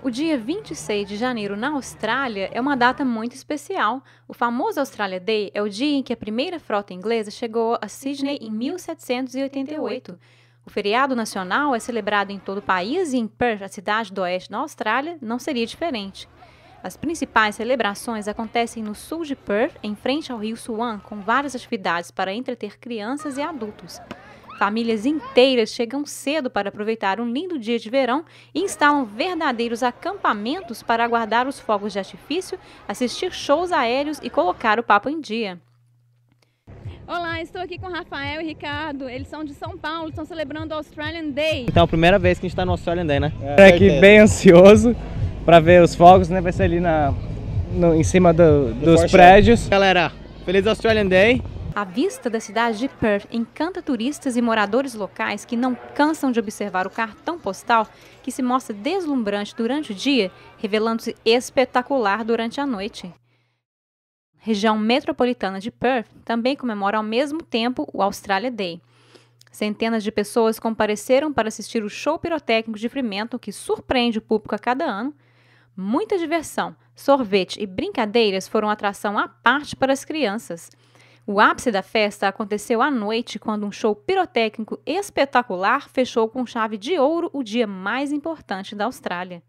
O dia 26 de janeiro na Austrália é uma data muito especial. O famoso Australia Day é o dia em que a primeira frota inglesa chegou a Sydney em 1788. O feriado nacional é celebrado em todo o país e em Perth, a cidade do oeste da Austrália, não seria diferente. As principais celebrações acontecem no sul de Perth, em frente ao rio Swan, com várias atividades para entreter crianças e adultos. Famílias inteiras chegam cedo para aproveitar um lindo dia de verão e instalam verdadeiros acampamentos para aguardar os fogos de artifício, assistir shows aéreos e colocar o papo em dia. Olá, estou aqui com Rafael e Ricardo. Eles são de São Paulo, estão celebrando o Australian Day. Então, é a primeira vez que a gente está no Australian Day, né? É, aqui bem ansioso para ver os fogos, né? Vai ser ali na, no, em cima do dos prédios. Galera, feliz Australian Day. A vista da cidade de Perth encanta turistas e moradores locais que não cansam de observar o cartão postal que se mostra deslumbrante durante o dia, revelando-se espetacular durante a noite. região metropolitana de Perth também comemora ao mesmo tempo o Australia Day. Centenas de pessoas compareceram para assistir o show pirotécnico de Fremantle que surpreende o público a cada ano. Muita diversão, sorvete e brincadeiras foram atração à parte para as crianças. O ápice da festa aconteceu à noite, quando um show pirotécnico espetacular fechou com chave de ouro o dia mais importante da Austrália.